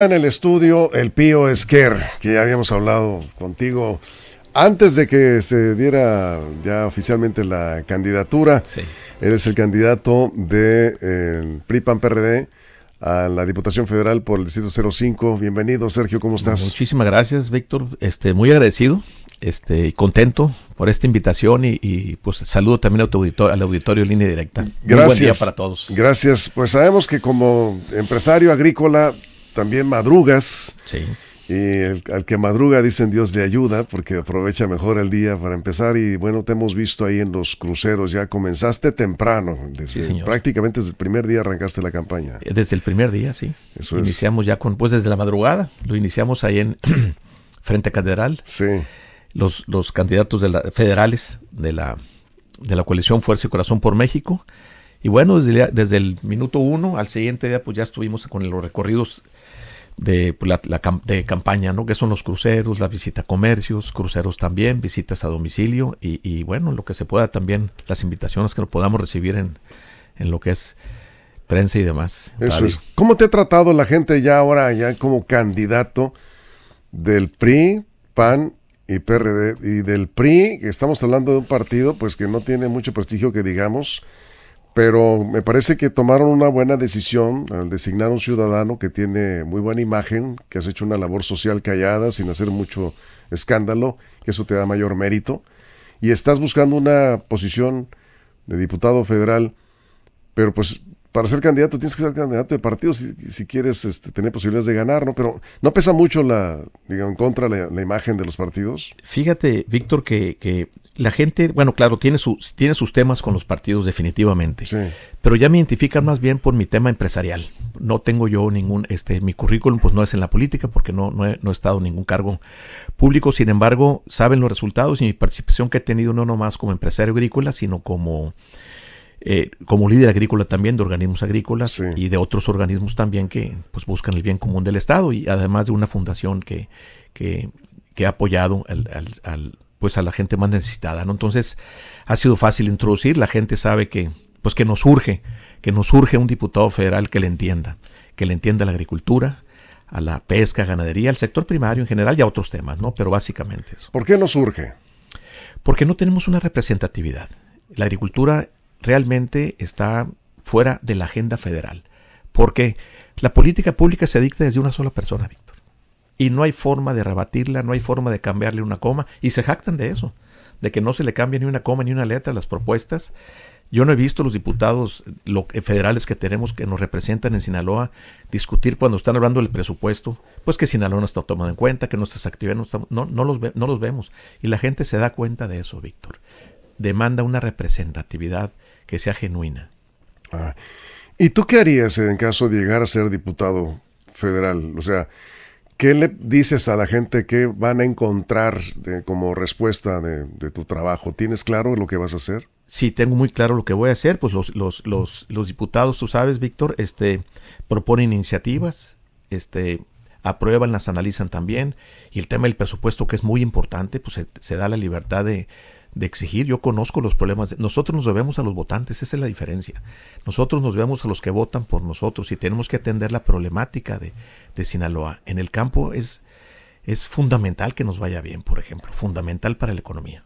En el estudio, el Pío Esquer, que ya habíamos hablado contigo antes de que se diera ya oficialmente la candidatura. Sí. Él es el candidato de eh, pripan PRI-PAN-PRD a la Diputación Federal por el Distrito 05. Bienvenido, Sergio, ¿cómo estás? Muchísimas gracias, Víctor. Este, muy agradecido este, y contento por esta invitación y, pues saludo también a al auditorio en línea directa. Gracias. buen día para todos. Gracias. Pues sabemos que como empresario agrícola también madrugas. Sí. Y al que madruga, dicen Dios le ayuda, porque aprovecha mejor el día para empezar. Y bueno, te hemos visto ahí en los cruceros, ya comenzaste temprano, prácticamente desde el primer día arrancaste la campaña. Eh, desde el primer día, sí. Eso iniciamos ya con, pues desde la madrugada, lo iniciamos ahí en Frente Catedral. Sí. Los, los candidatos de la, federales de la, de la coalición Fuerza y Corazón por México y bueno, desde, desde el minuto uno al siguiente día, pues ya estuvimos con los recorridos de, pues, la, campaña, ¿no? Que son los cruceros, la visita a comercios, cruceros también, visitas a domicilio y, bueno, lo que se pueda también, las invitaciones que podamos recibir en, en lo que es prensa y demás. Eso es. ¿Cómo te ha tratado la gente ya ahora, ya como candidato del PRI, PAN y PRD? Y del PRI, que estamos hablando de un partido pues que no tiene mucho prestigio que digamos, pero me parece que tomaron una buena decisión al designar un ciudadano que tiene muy buena imagen, que has hecho una labor social callada, sin hacer mucho escándalo, que eso te da mayor mérito, y estás buscando una posición de diputado federal, pero pues para ser candidato tienes que ser candidato de partido si, quieres este, tener posibilidades de ganar, ¿no? Pero ¿no pesa mucho la, digamos, en contra la, imagen de los partidos? Fíjate, Víctor, que, la gente, bueno, claro, tiene, sus temas con los partidos definitivamente, sí. pero ya me identifican más bien por mi tema empresarial. No tengo yo ningún, este, mi currículum pues no es en la política porque no, he, no he estado en ningún cargo público, sin embargo, saben los resultados y mi participación que he tenido no nomás como empresario agrícola, sino como eh, como líder agrícola también de organismos agrícolas y de otros organismos también que pues, buscan el bien común del Estado y además de una fundación que, ha apoyado pues, a la gente más necesitada. ¿no? Entonces ha sido fácil introducir, la gente sabe que, pues, que nos urge, que nos urge un diputado federal que le entienda, que le entienda a la agricultura, a la pesca, ganadería, al sector primario en general y a otros temas, ¿no? Pero básicamente eso. ¿Por qué nos surge? Porque no tenemos una representatividad. La agricultura realmente está fuera de la agenda federal. Porque la política pública se dicta desde una sola persona, Víctor. Y no hay forma de rebatirla, no hay forma de cambiarle una coma. Y se jactan de eso, de que no se le cambia ni una coma ni una letra a las propuestas. Yo no he visto los diputados eh, federales que tenemos que nos representan en Sinaloa discutir cuando están hablando del presupuesto, pues que Sinaloa no está tomado en cuenta, que nuestras actividades no, no, no, los, no los vemos. Y la gente se da cuenta de eso, Víctor demanda una representatividad que sea genuina. Ah, ¿Y tú qué harías en caso de llegar a ser diputado federal? O sea, ¿qué le dices a la gente que van a encontrar como respuesta de, tu trabajo? ¿Tienes claro lo que vas a hacer? Sí, tengo muy claro lo que voy a hacer. Pues los, diputados, tú sabes, Víctor, este, proponen iniciativas, este, aprueban, las analizan también. Y el tema del presupuesto, que es muy importante, pues se da la libertad de, de exigir. Yo conozco los problemas. Nosotros nos debemos a los votantes, esa es la diferencia. Nosotros nos debemos a los que votan por nosotros y tenemos que atender la problemática de, de Sinaloa. En el campo es, es fundamental que nos vaya bien, por ejemplo, fundamental para la economía.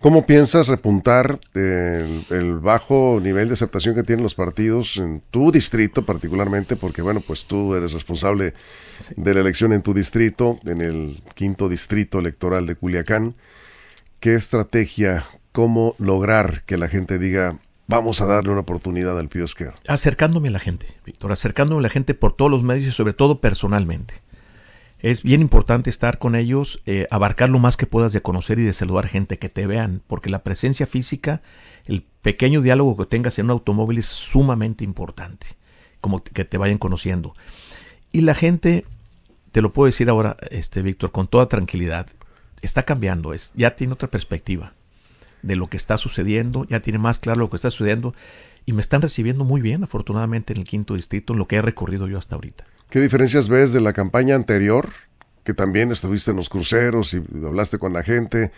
¿Cómo piensas repuntar eh, el, bajo nivel de aceptación que tienen los partidos en tu distrito particularmente? Porque bueno, pues tú eres responsable de la elección en tu distrito, en el quinto distrito electoral de Culiacán qué estrategia, cómo lograr que la gente diga, vamos a darle una oportunidad al Piosker? Acercándome a la gente, Víctor, acercándome a la gente por todos los medios y sobre todo personalmente. Es bien importante estar con ellos, eh, abarcar lo más que puedas de conocer y de saludar gente que te vean, porque la presencia física, el pequeño diálogo que tengas en un automóvil es sumamente importante, como que te vayan conociendo. Y la gente, te lo puedo decir ahora, este Víctor, con toda tranquilidad, está cambiando, es, ya tiene otra perspectiva de lo que está sucediendo, ya tiene más claro lo que está sucediendo y me están recibiendo muy bien, afortunadamente, en el quinto distrito, en lo que he recorrido yo hasta ahorita. ¿Qué diferencias ves de la campaña anterior, que también estuviste en los cruceros y hablaste con la gente?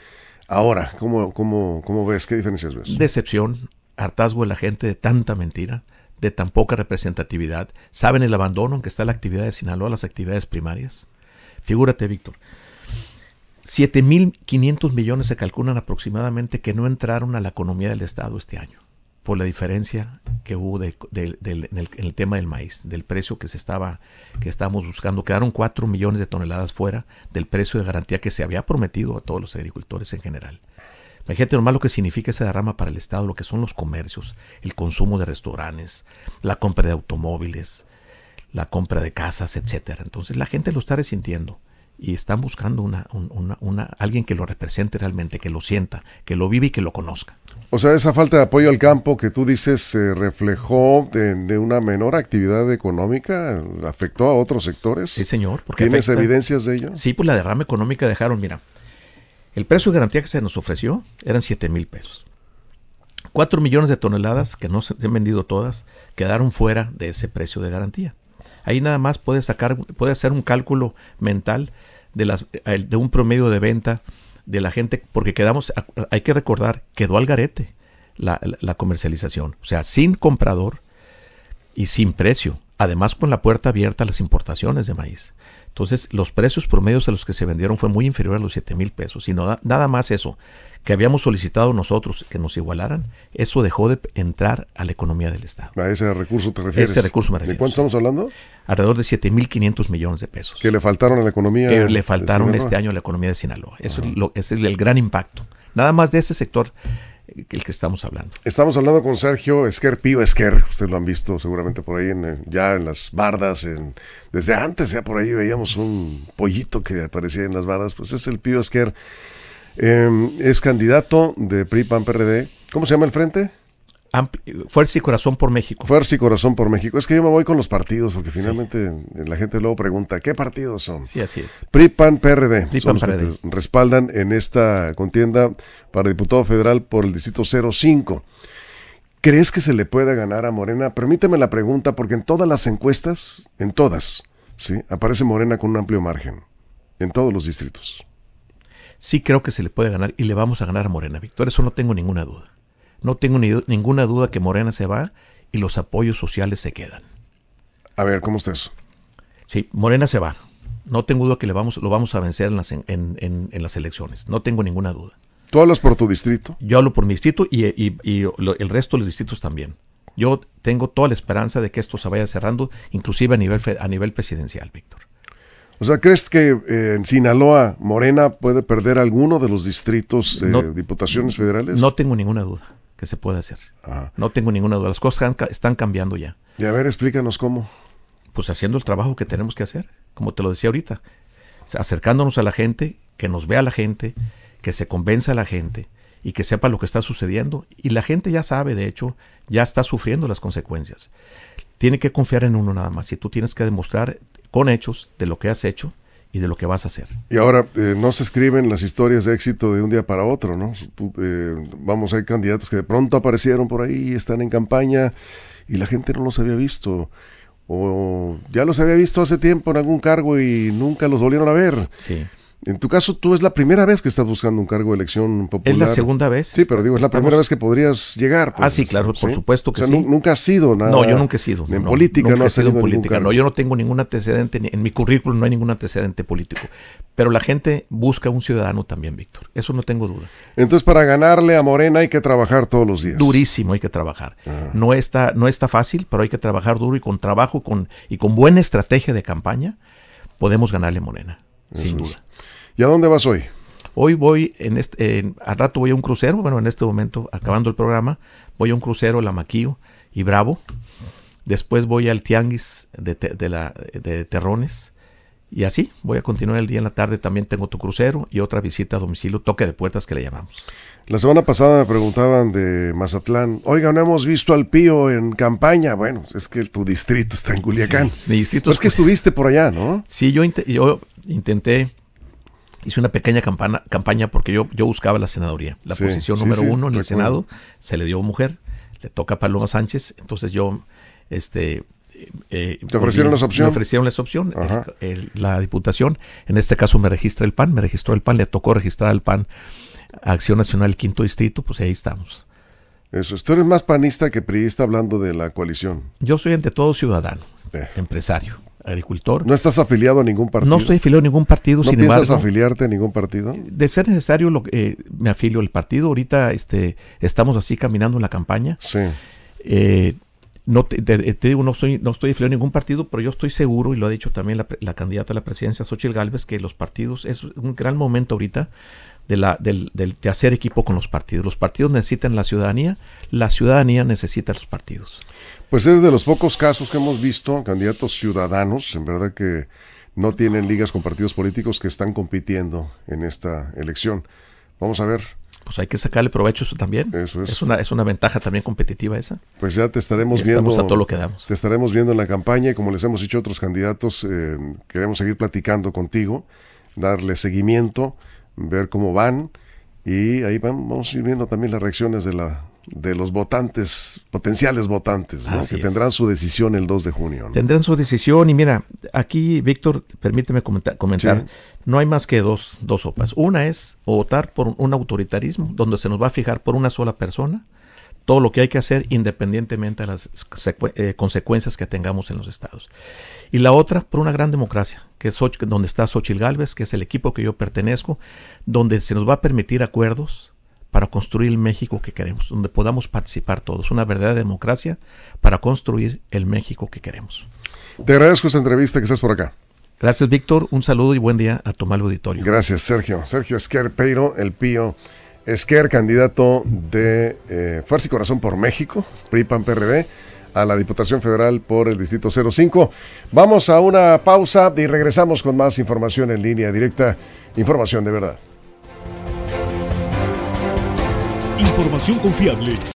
Ahora, ¿cómo, cómo, cómo ves? ¿Qué diferencias ves? Decepción, hartazgo de la gente de tanta mentira, de tan poca representatividad. Saben el abandono en que está la actividad de Sinaloa, las actividades primarias. Figúrate, Víctor, 7.500 millones se calculan aproximadamente que no entraron a la economía del Estado este año, por la diferencia que hubo en, el, tema del maíz, del precio que se estaba, que estábamos buscando. Quedaron 4 millones de toneladas fuera del precio de garantía que se había prometido a todos los agricultores en general. Imagínate nomás lo que significa esa derrama para el Estado, lo que son los comercios, el consumo de restaurantes, la compra de automóviles, la compra de casas, etcétera. Entonces la gente lo está resintiendo y están buscando una, una, una, alguien que lo represente realmente, que lo sienta, que lo vive y que lo conozca. O sea, esa falta de apoyo al campo que tú dices se reflejó de, una menor actividad económica, afectó a otros sectores. Sí, señor. Porque ¿Tienes evidencias de ello? Sí, pues la derrama económica dejaron, mira, el precio de garantía que se nos ofreció eran 7 mil pesos. 4 millones de toneladas que no se han vendido todas quedaron fuera de ese precio de garantía. Ahí nada más puede sacar, puede hacer un cálculo mental de, las, de un promedio de venta de la gente, porque quedamos, hay que recordar, quedó al garete la, la comercialización. O sea, sin comprador y sin precio. Además, con la puerta abierta a las importaciones de maíz. Entonces, los precios promedios a los que se vendieron fue muy inferior a los 7 mil pesos. Y nada más eso, que habíamos solicitado nosotros que nos igualaran, eso dejó de entrar a la economía del Estado. ¿A ese recurso te refieres? Ese recurso me ¿De cuánto estamos hablando? Alrededor de 7.500 millones de pesos. Que le faltaron a la economía. Que le faltaron este año a la economía de Sinaloa. Eso ese es el gran impacto. Nada más de ese sector el que estamos hablando. Estamos hablando con Sergio Esquer, Pío Esquer, ustedes lo han visto seguramente por ahí, en, eh, ya en las bardas, desde antes ya por ahí veíamos un pollito que aparecía en las bardas, pues es el Pío Esquer, em, es candidato de PRI-PAN-PRD, ¿cómo se llama el frente? Fuerza y corazón por México. Fuerza y corazón por México. Es que yo me voy con los partidos, porque finalmente la gente luego pregunta, ¿qué partidos son? Sí, así es. PRI, PRD. respaldan en esta contienda para diputado federal por el distrito 05. ¿Crees que se le puede ganar a Morena? Permíteme la pregunta, porque en todas las encuestas, en todas, ¿sí? aparece Morena con un amplio margen, en todos los distritos. Sí creo que se le puede ganar y le vamos a ganar a Morena, Víctor, eso no tengo ninguna duda. No tengo ninguna duda que Morena se va y los apoyos sociales se quedan. A ver, ¿cómo está eso? Sí, Morena se va. No tengo duda que le vamos, lo vamos a vencer en las, en, las elecciones. No tengo ninguna duda. ¿Tú hablas por tu distrito? Yo hablo por mi distrito y, el resto de los distritos también. Yo tengo toda la esperanza de que esto se vaya cerrando, inclusive a nivel, a nivel presidencial, Víctor. O sea, ¿crees que eh, en Sinaloa Morena puede perder alguno de los distritos de eh, diputaciones federales? No tengo ninguna duda que se puede hacer. No tengo ninguna duda. Las cosas están cambiando ya. Y a ver, explícanos cómo. Pues haciendo el trabajo que tenemos que hacer, como te lo decía ahorita. Acercándonos a la gente, que nos vea la gente, que se convenza a la gente y que sepa lo que está sucediendo. Y la gente ya sabe, de hecho, ya está sufriendo las consecuencias. Tiene que confiar en uno nada más. Si tú tienes que demostrar con hechos de lo que has hecho y de lo que vas a hacer. Y ahora, eh, no se escriben las historias de éxito de un día para otro, ¿no? Eh, vamos, hay candidatos que de pronto aparecieron por ahí, están en campaña y la gente no los había visto. O ya los había visto hace tiempo en algún cargo y nunca los volvieron a ver. Sí. En tu caso, tú es la primera vez que estás buscando un cargo de elección popular. Es la segunda vez. Sí, pero digo, es la primera vez que podrías llegar. Pues, ah, sí, claro, por supuesto que o sea, sí. Nunca ha sido nada. No, yo nunca he sido. En política no has sido en política. No, yo no tengo ningún antecedente, en mi currículum no hay ningún antecedente político. Pero la gente busca un ciudadano también, Víctor. Eso no tengo duda. Entonces, para ganarle a Morena hay que trabajar todos los días. Durísimo hay que trabajar. Ah. No, está, no está fácil, pero hay que trabajar duro y con trabajo y con buena estrategia de campaña podemos ganarle a Morena sin duda. ¿Y a dónde vas hoy? Hoy voy, en este, al rato voy a un crucero, bueno, en este momento, acabando el programa, voy a un crucero, La Maquillo y Bravo. Después voy al Tianguis de, la, de Terrones. Y así voy a continuar el día en la tarde. También tengo tu crucero y otra visita a domicilio, toque de puertas que le llamamos. La semana pasada me preguntaban de Mazatlán, oiga, no hemos visto al Pío en campaña. Bueno, es que tu distrito está en Culiacán. distrito Pero es que estuviste por allá, ¿no? Sí, yo, intenté, hice una pequeña campaña porque yo, yo buscaba la senaduría. La posición número uno en el Senado se le dio mujer, le toca a Paloma Sánchez. Entonces yo este, eh, eh, ¿Te ofrecieron las opciones? Me ofrecieron las opciones. la Diputación, en este caso me registra el PAN, me registró el PAN, le tocó registrar al PAN Acción Nacional Quinto Distrito, pues ahí estamos. Eso, tú eres más panista que priista hablando de la coalición. Yo soy ante todo ciudadano, eh. empresario, agricultor. ¿No estás afiliado a ningún partido? No estoy afiliado a ningún partido, ¿No sin piensas afiliarte a ningún partido? De ser necesario, me afilio al partido. Ahorita este, estamos así caminando en la campaña. Sí no eh, te, digo, no, soy, no estoy afiliado ningún partido, pero yo estoy seguro, y lo ha dicho también la, candidata a la presidencia, Xochitl Galvez, que los partidos es un gran momento ahorita de, la, hacer equipo con los partidos. Los partidos necesitan la ciudadanía, la ciudadanía necesita a los partidos. Pues es de los pocos casos que hemos visto, candidatos ciudadanos, en verdad que no tienen ligas con partidos políticos que están compitiendo en esta elección. Vamos a ver pues hay que sacarle provecho eso también. Eso es. Es una, es una ventaja también competitiva esa. Pues ya te estaremos viendo. a todo lo que damos. Te estaremos viendo en la campaña y como les hemos dicho a otros candidatos, eh, queremos seguir platicando contigo, darle seguimiento, ver cómo van y ahí vamos a ir viendo también las reacciones de la, de los votantes, potenciales votantes, que tendrán su decisión el 2 de junio. Tendrán su decisión y mira, aquí Víctor, permíteme comentar, no hay más que dos, dos sopas. Una es votar por un autoritarismo, donde se nos va a fijar por una sola persona todo lo que hay que hacer independientemente de las eh, consecuencias que tengamos en los estados. Y la otra, por una gran democracia, que es donde está Xochil Galvez, que es el equipo que yo pertenezco, donde se nos va a permitir acuerdos, para construir el México que queremos, donde podamos participar todos, una verdadera democracia para construir el México que queremos. Te agradezco esta entrevista que estás por acá. Gracias, Víctor. Un saludo y buen día a tu mal Auditorio. Gracias, Sergio. Sergio Esquer Peiro, el Pío Esquer, candidato de eh, Fuerza y Corazón por México, pri prd a la Diputación Federal por el Distrito 05. Vamos a una pausa y regresamos con más información en línea directa. Información de verdad. información confiable.